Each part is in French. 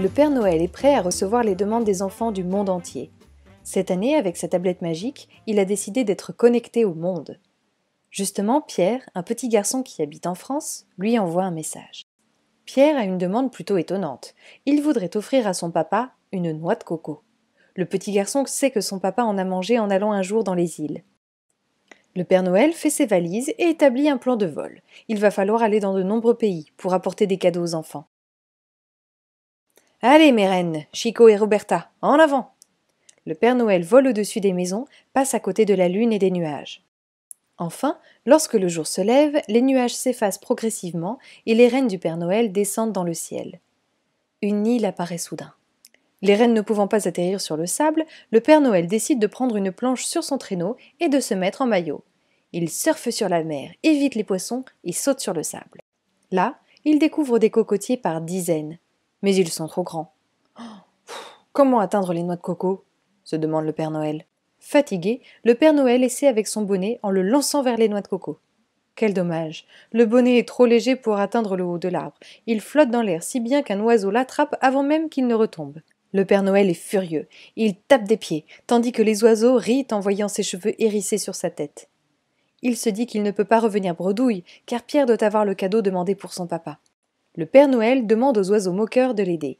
le Père Noël est prêt à recevoir les demandes des enfants du monde entier. Cette année, avec sa tablette magique, il a décidé d'être connecté au monde. Justement, Pierre, un petit garçon qui habite en France, lui envoie un message. Pierre a une demande plutôt étonnante. Il voudrait offrir à son papa une noix de coco. Le petit garçon sait que son papa en a mangé en allant un jour dans les îles. Le Père Noël fait ses valises et établit un plan de vol. Il va falloir aller dans de nombreux pays pour apporter des cadeaux aux enfants. Allez, mes reines, Chico et Roberta, en avant Le Père Noël vole au-dessus des maisons, passe à côté de la lune et des nuages. Enfin, lorsque le jour se lève, les nuages s'effacent progressivement et les reines du Père Noël descendent dans le ciel. Une île apparaît soudain. Les reines ne pouvant pas atterrir sur le sable, le Père Noël décide de prendre une planche sur son traîneau et de se mettre en maillot. Il surfe sur la mer, évite les poissons et saute sur le sable. Là, il découvre des cocotiers par dizaines mais ils sont trop grands. Comment atteindre les noix de coco se demande le Père Noël. Fatigué, le Père Noël essaie avec son bonnet en le lançant vers les noix de coco. Quel dommage. Le bonnet est trop léger pour atteindre le haut de l'arbre. Il flotte dans l'air si bien qu'un oiseau l'attrape avant même qu'il ne retombe. Le Père Noël est furieux. Il tape des pieds, tandis que les oiseaux rient en voyant ses cheveux hérissés sur sa tête. Il se dit qu'il ne peut pas revenir bredouille, car Pierre doit avoir le cadeau demandé pour son papa. Le Père Noël demande aux oiseaux moqueurs de l'aider.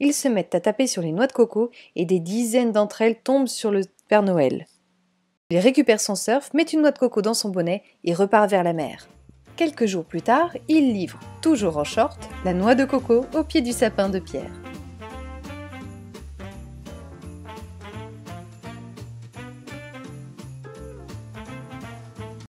Ils se mettent à taper sur les noix de coco et des dizaines d'entre elles tombent sur le Père Noël. Il récupère son surf, met une noix de coco dans son bonnet et repart vers la mer. Quelques jours plus tard, il livre, toujours en short, la noix de coco au pied du sapin de pierre.